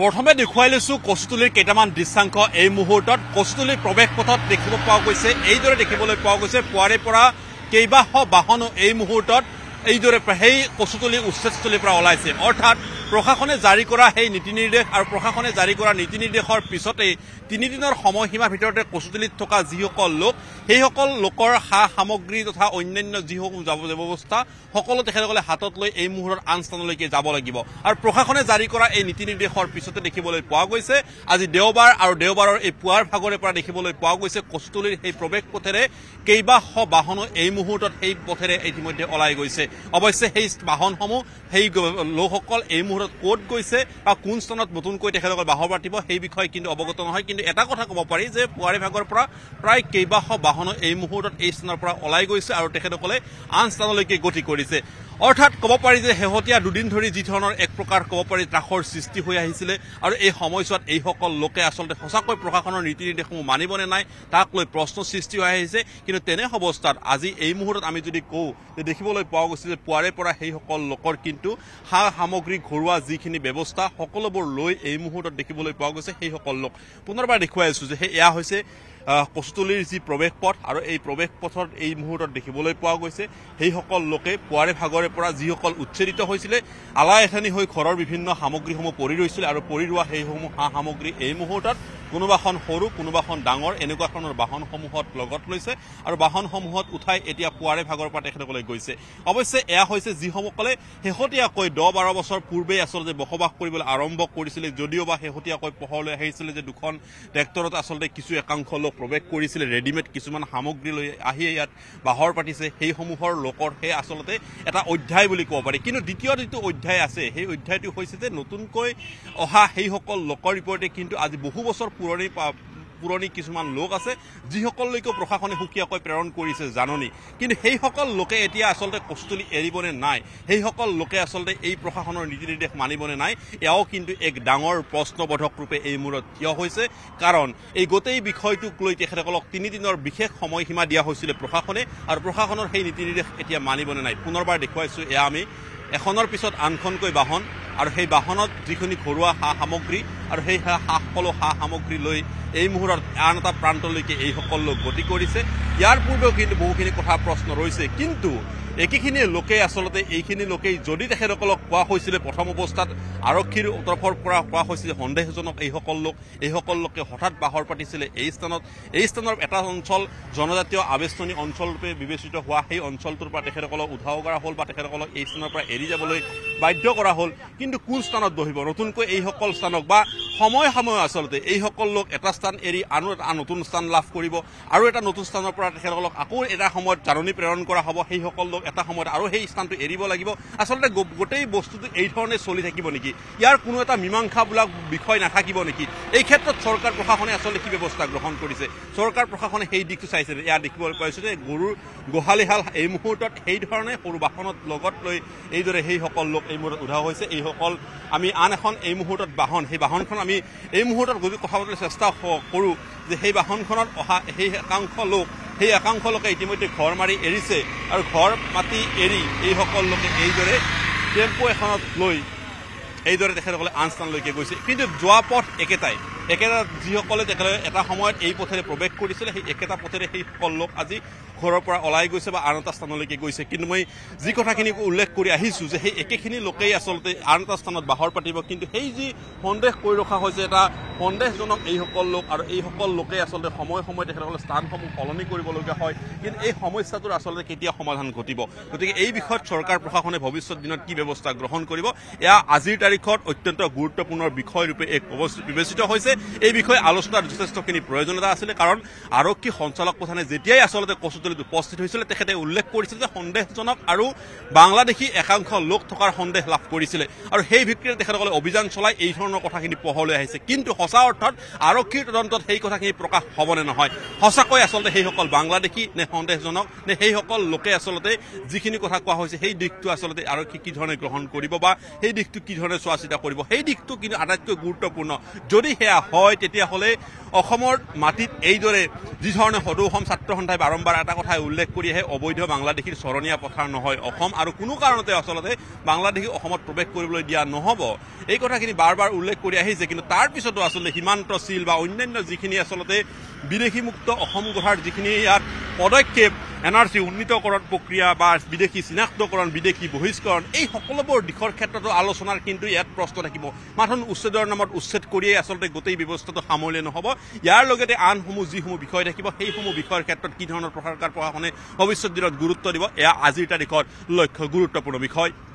প্ৰথমে দেখুৱাই লৈছো কচুতলীৰ কেইটামান দৃশ্যাংশ এই মুহূৰ্তত কচুতলীৰ প্ৰৱেশ পথত দেখিব পোৱা গৈছে এইদৰে দেখিবলৈ পোৱা গৈছে পুৱাৰে পৰা কেইবাশ বাহনো এই মুহূৰ্তত এইদৰে সেই কচুতলী উচ্চস্থলীৰ পৰা ওলাইছে অৰ্থাৎ প্ৰশাসনে জাৰি কৰা সেই নীতি নিৰ্দেশ আৰু প্ৰশাসনে জাৰি কৰা নীতি নিৰ্দেশৰ পিছতেই তিনিদিনৰ সময়সীমাৰ ভিতৰতে কচুতলিত থকা যিসকল লোক সেইসকল লোকৰ সা সামগ্ৰী তথা অন্যান্য যিসমূহ যাব ব্যৱস্থা সকলো তেখেতসকলে হাতত লৈ এই মুহূৰ্তত আন স্থানলৈকে যাব লাগিব আৰু প্ৰশাসনে জাৰি কৰা এই নীতি নিৰ্দেশৰ পিছতে দেখিবলৈ পোৱা গৈছে আজি দেওবাৰ আৰু দেওবাৰৰ এই পুৱাৰ ভাগৰে পৰা দেখিবলৈ পোৱা গৈছে কচুতলিৰ সেই প্ৰৱেশ পথেৰে কেইবাশ বাহনো এই মুহূৰ্তত সেই পথেৰে ইতিমধ্যে ওলাই গৈছে অৱশ্যে সেই বাহনসমূহ সেই লোকসকল এই মুহূৰ্ত মুহূৰ্তত ক'ত গৈছে বা কোন স্থানত নতুনকৈ তেখেতসকল বাহন পাতিব সেই বিষয়ে কিন্তু অৱগত নহয় কিন্তু এটা কথা ক'ব পাৰি যে পুৱাৰে ভাগৰ পৰা প্ৰায় কেইবাশ বাহনো এই মুহূৰ্তত এই স্থানৰ পৰা ওলাই গৈছে আৰু তেখেতসকলে আন স্থানলৈকে গতি কৰিছে অৰ্থাৎ ক'ব পাৰি যে শেহতীয়া দুদিন ধৰি যিধৰণৰ এক প্ৰকাৰ ক'ব পাৰি ত্ৰাসৰ সৃষ্টি হৈ আহিছিলে আৰু এই সময়ছোৱাত এইসকল লোকে আচলতে সঁচাকৈ প্ৰশাসনৰ নীতি নিৰ্দেশসমূহ মানিব নে নাই তাক লৈ প্ৰশ্ন সৃষ্টি হৈ আহিছে কিন্তু তেনে অৱস্থাত আজি এই মুহূৰ্তত আমি যদি কওঁ যে দেখিবলৈ পোৱা গৈছিল যে পুৱাৰে পৰা সেইসকল লোকৰ কিন্তু সা সামগ্ৰী ঘৰুৱা যিখিনি ব্যৱস্থা সকলোবোৰ লৈ এই মুহূৰ্তত দেখিবলৈ পোৱা গৈছে সেইসকল লোক পুনৰবাৰ দেখুৱাই আছোঁ যে সেই এয়া হৈছে কচুতলীৰ যি প্ৰৱেশ পথ আৰু এই প্ৰৱেশ পথত এই মুহূৰ্তত দেখিবলৈ পোৱা গৈছে সেইসকল লোকে পুৱাৰে ভাগৰে পৰা যিসকল উচ্ছেদিত হৈছিলে আলা এথানি হৈ ঘৰৰ বিভিন্ন সামগ্ৰীসমূহ পৰি ৰৈছিলে আৰু পৰি ৰোৱা সেইসমূহ সা সামগ্ৰী এই মুহূৰ্তত কোনোবাখন সৰু কোনোবাখন ডাঙৰ এনেকুৱা ধৰণৰ বাহনসমূহত লগত লৈছে আৰু বাহনসমূহত উঠাই এতিয়া পুৱাৰে ভাগৰ পৰা তেখেতসকলে গৈছে অৱশ্যে এয়া হৈছে যিসকলে শেহতীয়াকৈ দহ বাৰ বছৰ পূৰ্বেই আচলতে বসবাস কৰিবলৈ আৰম্ভ কৰিছিলে যদিও বা শেহতীয়াকৈ পোহৰলৈ আহিছিলে যে দুখন ট্ৰেক্টৰত আচলতে কিছু একাংশ লোক প্ৰৱেশ কৰিছিলে ৰেডিমেড কিছুমান সামগ্ৰী লৈ আহি ইয়াত বাহৰ পাতিছে সেইসমূহৰ লোকৰ সেই আচলতে এটা অধ্যায় বুলি ক'ব পাৰি কিন্তু দ্বিতীয় যিটো অধ্যায় আছে সেই অধ্যায়টো হৈছে যে নতুনকৈ অহা সেইসকল লোকৰ ৰিপৰ্টে কিন্তু আজি বহু বছৰ পুৰণি পুৰণি কিছুমান লোক আছে যিসকললৈকে প্ৰশাসনে সুকীয়াকৈ প্ৰেৰণ কৰিছে জাননী কিন্তু সেইসকল লোকে এতিয়া আচলতে কস্তুলি এৰিবনে নাই সেইসকল লোকে আচলতে এই প্ৰশাসনৰ নীতি নিৰ্দেশ মানিবনে নাই এয়াও কিন্তু এক ডাঙৰ প্ৰশ্নবোধক ৰূপে এই মূৰত থিয় হৈছে কাৰণ এই গোটেই বিষয়টোক লৈ তেখেতসকলক তিনিদিনৰ বিশেষ সময়সীমা দিয়া হৈছিলে প্ৰশাসনে আৰু প্ৰশাসনৰ সেই নীতি নিৰ্দেশ এতিয়া মানিবনে নাই পুনৰবাৰ দেখুৱাইছোঁ এয়া আমি এখনৰ পিছত আনখনকৈ বাহন আৰু সেই বাহনত যিখিনি ঘৰুৱা সা সামগ্ৰী আৰু সেই সা সকলো সা সামগ্ৰী লৈ এই মুহূৰ্তত আন এটা প্ৰান্তলৈকে এইসকল লোক গতি কৰিছে ইয়াৰ পূৰ্বেও কিন্তু বহুখিনি কথা প্ৰশ্ন ৰৈছে কিন্তু একেখিনি লোকেই আচলতে এইখিনি লোকেই যদি তেখেতসকলক কোৱা হৈছিলে প্ৰথম অৱস্থাত আৰক্ষীৰ তৰফৰ পৰা কোৱা হৈছিলে সন্দেহজনক এইসকল লোক এইসকল লোকে হঠাৎ বাহৰ পাতিছিলে এই স্থানত এই স্থানৰ এটা অঞ্চল জনজাতীয় আৱেষ্টনী অঞ্চলৰূপে বিবেচিত হোৱা সেই অঞ্চলটোৰ পৰা তেখেতসকলক উধাও কৰা হ'ল বা তেখেতসকলক এই স্থানৰ পৰা এৰি যাবলৈ বাধ্য কৰা হ'ল কিন্তু কোন স্থানত বহিব নতুনকৈ এইসকল স্থানক বা সময় সময় আচলতে এইসকল লোক এটা স্থান এৰি আন এটা নতুন স্থান লাভ কৰিব আৰু এটা নতুন স্থানৰ পৰা তেখেতসকলক আকৌ এটা সময়ত জাননী প্ৰেৰণ কৰা হ'ব সেইসকল লোক এটা সময়ত আৰু সেই স্থানটো এৰিব লাগিব আচলতে গোটেই বস্তুটো এইধৰণে চলি থাকিব নেকি ইয়াৰ কোনো এটা মীমাংসাবিলাক বিষয় নাথাকিব নেকি এই ক্ষেত্ৰত চৰকাৰ প্ৰশাসনে আচলতে কি ব্যৱস্থা গ্ৰহণ কৰিছে চৰকাৰ প্ৰশাসনে সেই দিশটো চাইছে ইয়াৰ দেখিবলৈ পাইছোঁ যে গৰুৰ গোহালিহাল এই মুহূৰ্তত সেইধৰণে সৰু বাহনত লগত লৈ এইদৰে সেইসকল লোক এই মুহূৰ্তত উধাও হৈছে এইসকল আমি আন এখন এই মুহূৰ্তত বাহন সেই বাহনখন আমি আমি এই মুহূৰ্তত গতি কথা পাতিবলৈ চেষ্টা কৰোঁ যে সেই বাহনখনত অহা সেই একাংশ লোক সেই একাংশ লোকে ইতিমধ্যে ঘৰ মাৰি এৰিছে আৰু ঘৰ মাটি এৰি এইসকল লোকে এইদৰে টেম্পু এখনত লৈ এইদৰে তেখেতসকলে আন স্থানলৈকে গৈছে কিন্তু যোৱা পথ একেটাই একেটা যিসকলে তেখেতলোকে এটা সময়ত এই পথেৰে প্ৰৱেশ কৰিছিলে সেই একেটা পথেৰে সেইসকল লোক আজি ঘৰৰ পৰা ওলাই গৈছে বা আন এটা স্থানলৈকে গৈছে কিন্তু মই যি কথাখিনি উল্লেখ কৰি আহিছোঁ যে সেই একেখিনি লোকেই আচলতে আন এটা স্থানত বাহৰ পাতিব কিন্তু সেই যি সন্দেহ কৰি ৰখা হৈছে এটা সন্দেহজনক এইসকল লোক আৰু এইসকল লোকেই আচলতে সময়ে সময়ে তেখেতসকলে স্থানসমূহ সলনি কৰিবলগীয়া হয় কিন্তু এই সমস্যাটোৰ আচলতে কেতিয়া সমাধান ঘটিব গতিকে এই বিষয়ত চৰকাৰ প্ৰশাসনে ভৱিষ্যত দিনত কি ব্যৱস্থা গ্ৰহণ কৰিব এয়া আজিৰ তাৰিখত অত্যন্ত গুৰুত্বপূৰ্ণ বিষয়ৰূপে এক বিবেচিত হৈছে এই বিষয়ে আলোচনাৰ যথেষ্টখিনি প্ৰয়োজনীয়তা আছিলে কাৰণ আৰক্ষী সঞ্চালক প্ৰধানে যেতিয়াই আচলতে কচুতলিত উপস্থিত হৈছিলে তেখেতে উল্লেখ কৰিছিলে যে সন্দেহজনক আৰু বাংলাদেশী একাংশ লোক থকাৰ সন্দেহ লাভ কৰিছিলে আৰু সেই ভিত্তিতে তেখেতসকলে অভিযান চলাই এই ধৰণৰ কথাখিনি পোহৰলৈ আহিছে কিন্তু সঁচা অৰ্থত আৰক্ষীৰ তদন্তত সেই কথাখিনি প্ৰকাশ হ'বনে নহয় সঁচাকৈ আচলতে সেইসকল বাংলাদেশী নে সন্দেহজনক নে সেইসকল লোকে আচলতে যিখিনি কথা কোৱা হৈছে সেই দিশটো আচলতে আৰক্ষী কি ধৰণে গ্ৰহণ কৰিব বা সেই দিশটো কি ধৰণে চোৱা চিতা কৰিব সেই দিশটো কিন্তু আটাইতকৈ গুৰুত্বপূৰ্ণ যদি সেয়া হয় তেতিয়াহ'লে অসমৰ মাটিত এইদৰে যিধৰণে সদৌ অসম ছাত্ৰ সন্থাই বাৰম্বাৰ এটা কথাই উল্লেখ কৰি আহে অবৈধ বাংলাদেশীৰ চৰণীয়া পথাৰ নহয় অসম আৰু কোনো কাৰণতে আচলতে বাংলাদেশী অসমত প্ৰৱেশ কৰিবলৈ দিয়া নহ'ব এই কথাখিনি বাৰ বাৰ উল্লেখ কৰি আহিছে কিন্তু তাৰপিছতো আচলতে সীমান্ত বা অন্যান্য যিখিনি আচলতে বিদেশীমুক্ত অসম গঢ়াৰ যিখিনি ইয়াত পদক্ষেপ এন আৰ চি উন্নীতকৰণ প্ৰক্ৰিয়া বা বিদেশী চিনাক্তকৰণ বিদেশী বহিষ্কৰণ এই সকলোবোৰ দিশৰ ক্ষেত্ৰতো আলোচনাৰ কিন্তু ইয়াত প্ৰশ্ন থাকিব মাথোন উচ্ছেদৰ নামত উচ্ছেদ কৰিয়েই আচলতে গোটেই ব্যৱস্থাটো সামৰিলে নহ'ব ইয়াৰ লগতে আনসমূহ যিসমূহ বিষয় থাকিব সেইসমূহ বিষয়ৰ ক্ষেত্ৰত কি ধৰণৰ প্ৰশাসন প্ৰশাসনে ভৱিষ্যত দিনত গুৰুত্ব দিব এয়া আজিৰ তাৰিখৰ লক্ষ্য গুৰুত্বপূৰ্ণ বিষয়